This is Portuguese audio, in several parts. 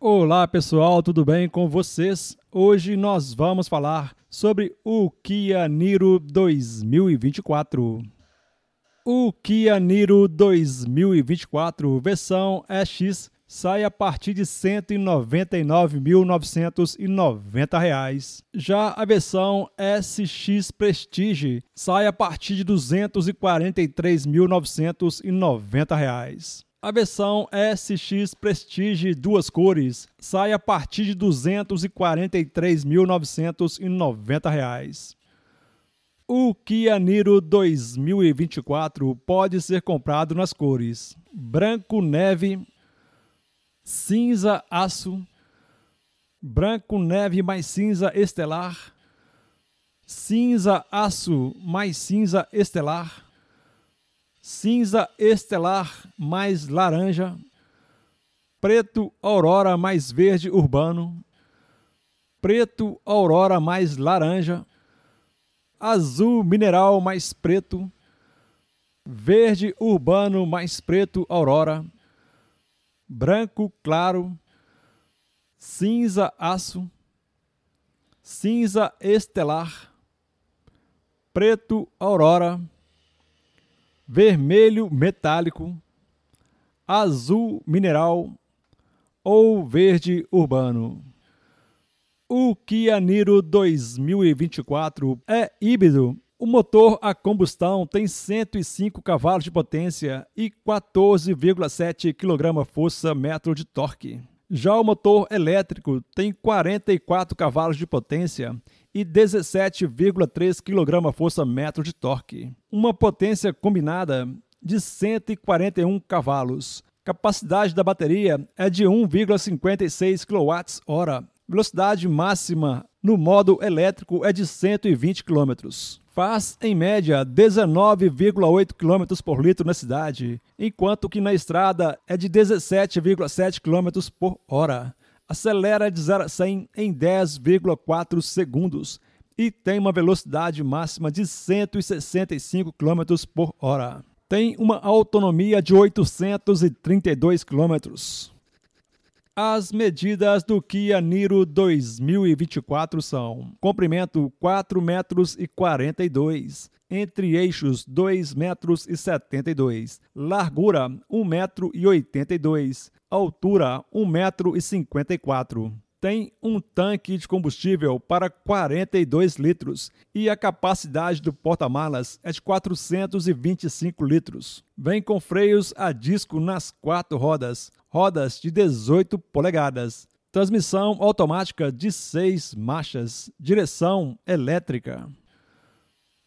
Olá pessoal, tudo bem com vocês? Hoje nós vamos falar sobre o Kia Niro 2024. O Kia Niro 2024 versão EX sai a partir de R$ 199.990. Já a versão SX Prestige sai a partir de R$ 243.990. A versão SX Prestige duas cores sai a partir de R$ 243.990. O Kia Niro 2024 pode ser comprado nas cores branco neve, cinza aço, branco neve mais cinza estelar, cinza aço mais cinza estelar cinza estelar mais laranja, preto aurora mais verde urbano, preto aurora mais laranja, azul mineral mais preto, verde urbano mais preto aurora, branco claro, cinza aço, cinza estelar, preto aurora vermelho metálico, azul mineral ou verde urbano. O Kia Niro 2024 é híbrido. O motor a combustão tem 105 cavalos de potência e 14,7 kg-força-metro de torque. Já o motor elétrico tem 44 cavalos de potência e 17,3 kgfm de torque. Uma potência combinada de 141 cavalos. Capacidade da bateria é de 1,56 kWh. Velocidade máxima no modo elétrico é de 120 km faz, em média, 19,8 km por litro na cidade, enquanto que na estrada é de 17,7 km por hora. Acelera de 0 a 100 em 10,4 segundos e tem uma velocidade máxima de 165 km por hora. Tem uma autonomia de 832 quilômetros. As medidas do Kia Niro 2024 são: comprimento 4 metros e 42, entre eixos 2 metros e 72, largura 1 metro e 82, altura 1 metro e 54. Tem um tanque de combustível para 42 litros e a capacidade do porta-malas é de 425 litros. Vem com freios a disco nas quatro rodas rodas de 18 polegadas, transmissão automática de 6 marchas, direção elétrica.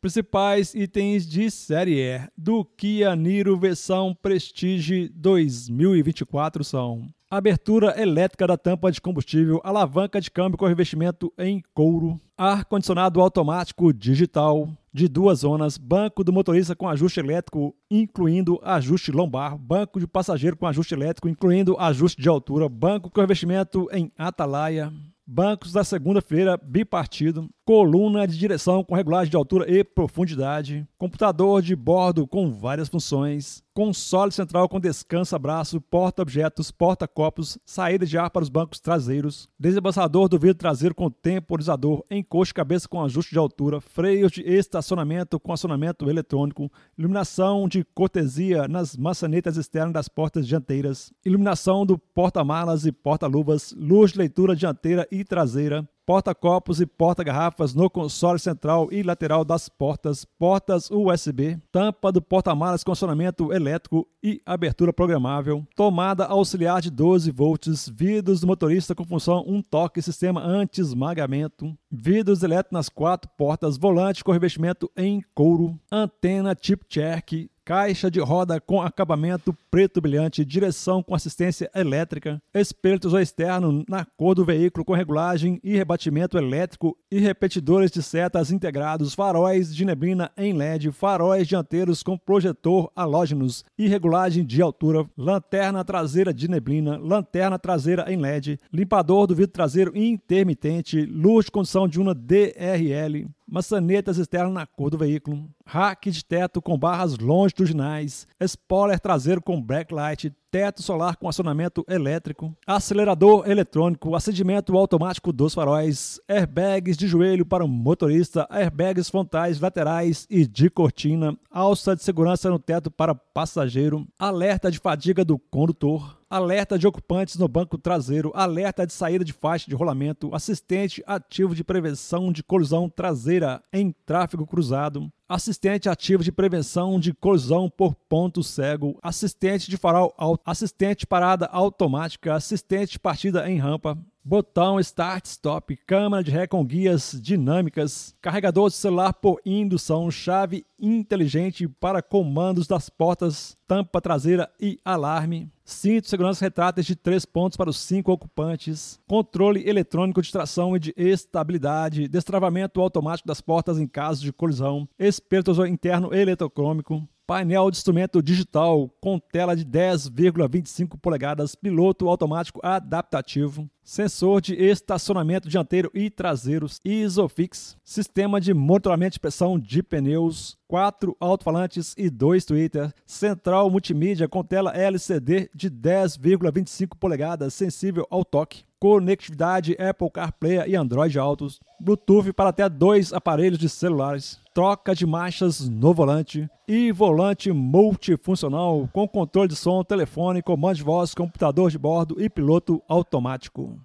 Principais itens de série E do Kia Niro versão Prestige 2024 são: abertura elétrica da tampa de combustível, alavanca de câmbio com revestimento em couro, ar-condicionado automático digital, de duas zonas, banco do motorista com ajuste elétrico, incluindo ajuste lombar, banco de passageiro com ajuste elétrico, incluindo ajuste de altura, banco com revestimento em atalaia, bancos da segunda-feira bipartido, coluna de direção com regulagem de altura e profundidade, computador de bordo com várias funções, console central com descansa braço, porta-objetos, porta-copos, saída de ar para os bancos traseiros, desembaçador do vidro traseiro com temporizador, encosto de cabeça com ajuste de altura, freios de estacionamento com acionamento eletrônico, iluminação de cortesia nas maçanetas externas das portas dianteiras, iluminação do porta-malas e porta-luvas, luz de leitura dianteira e traseira, porta-copos e porta-garrafas no console central e lateral das portas, portas USB, tampa do porta-malas com acionamento elétrico e abertura programável, tomada auxiliar de 12 volts, vidros do motorista com função um toque, sistema anti-esmagamento, vidros elétricos nas quatro portas, volante com revestimento em couro, antena tipo check caixa de roda com acabamento preto brilhante, direção com assistência elétrica, espelho externo na cor do veículo com regulagem e rebatimento elétrico e repetidores de setas integrados, faróis de neblina em LED, faróis dianteiros com projetor halógenos e regulagem de altura, lanterna traseira de neblina, lanterna traseira em LED, limpador do vidro traseiro intermitente, luz de condição de uma DRL, maçanetas externas na cor do veículo, rack de teto com barras longitudinais, spoiler traseiro com backlight, teto solar com acionamento elétrico, acelerador eletrônico, acendimento automático dos faróis, airbags de joelho para o motorista, airbags frontais, laterais e de cortina, alça de segurança no teto para passageiro, alerta de fadiga do condutor, alerta de ocupantes no banco traseiro, alerta de saída de faixa de rolamento, assistente ativo de prevenção de colisão traseira em tráfego cruzado, assistente ativo de prevenção de colisão por ponto cego, assistente de farol alto, assistente parada automática, assistente partida em rampa, botão start, stop, câmera de ré com guias dinâmicas, carregador de celular por indução, chave inteligente para comandos das portas, tampa traseira e alarme, cinto de segurança retráteis de 3 pontos para os 5 ocupantes, controle eletrônico de tração e de estabilidade, destravamento automático das portas em caso de colisão, espelho interno eletrocrômico, Painel de instrumento digital com tela de 10,25 polegadas, piloto automático adaptativo, sensor de estacionamento dianteiro e traseiro Isofix, sistema de monitoramento de pressão de pneus, quatro alto-falantes e dois Twitter, central multimídia com tela LCD de 10,25 polegadas, sensível ao toque, conectividade Apple CarPlay e Android Autos, Bluetooth para até dois aparelhos de celulares, troca de marchas no volante e volante multifuncional com controle de som, telefone, comando de voz, computador de bordo e piloto automático.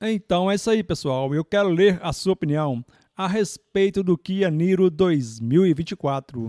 Então é isso aí, pessoal. Eu quero ler a sua opinião a respeito do Kia Niro 2024.